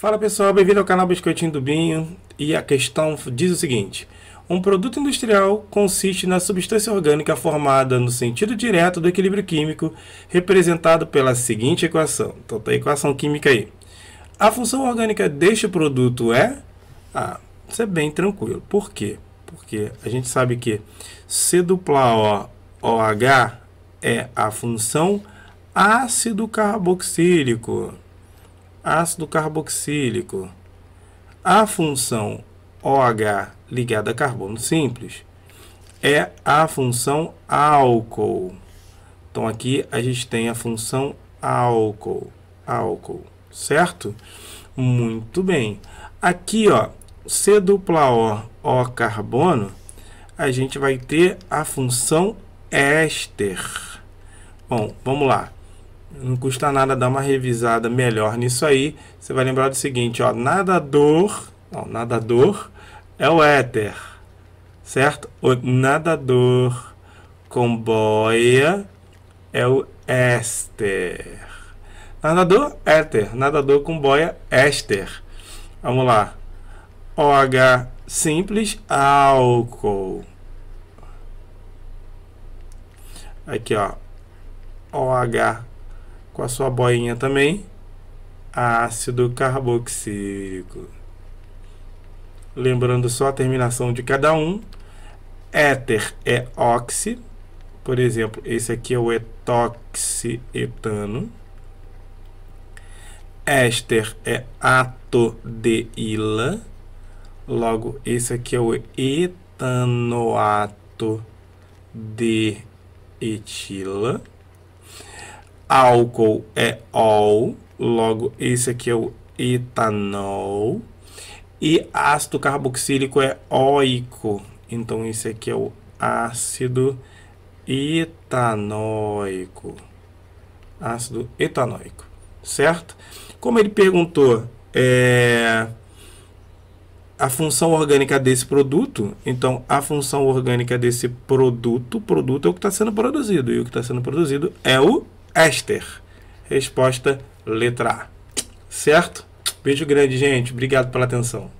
Fala pessoal, bem-vindo ao canal Biscoitinho do Binho. E a questão diz o seguinte: um produto industrial consiste na substância orgânica formada no sentido direto do equilíbrio químico, representado pela seguinte equação. Então, tá a equação química aí. A função orgânica deste produto é Ah, isso é bem tranquilo. Por quê? Porque a gente sabe que C dupla O, OH é a função ácido carboxílico ácido carboxílico. A função OH ligada a carbono simples é a função álcool. Então aqui a gente tem a função álcool, álcool, certo? Muito bem. Aqui, ó, C dupla O, O carbono, a gente vai ter a função éster. Bom, vamos lá não custa nada dar uma revisada melhor nisso aí. Você vai lembrar do seguinte, ó, nadador, não, nadador é o éter, certo? O nadador com boia é o éster. Nadador, éter. Nadador com boia, éster. Vamos lá. OH simples, álcool. Aqui, ó. OH com a sua boinha também, ácido carboxílico. Lembrando só a terminação de cada um. Éter é oxi. Por exemplo, esse aqui é o etoxietano. Éster é ato de ila. Logo, esse aqui é o etanoato de etila álcool é ol, logo esse aqui é o etanol. E ácido carboxílico é oico, então esse aqui é o ácido etanóico. Ácido etanóico, certo? Como ele perguntou, é, a função orgânica desse produto, então a função orgânica desse produto, produto é o que está sendo produzido, e o que está sendo produzido é o Esther? Resposta letra A. Certo? Beijo grande, gente. Obrigado pela atenção.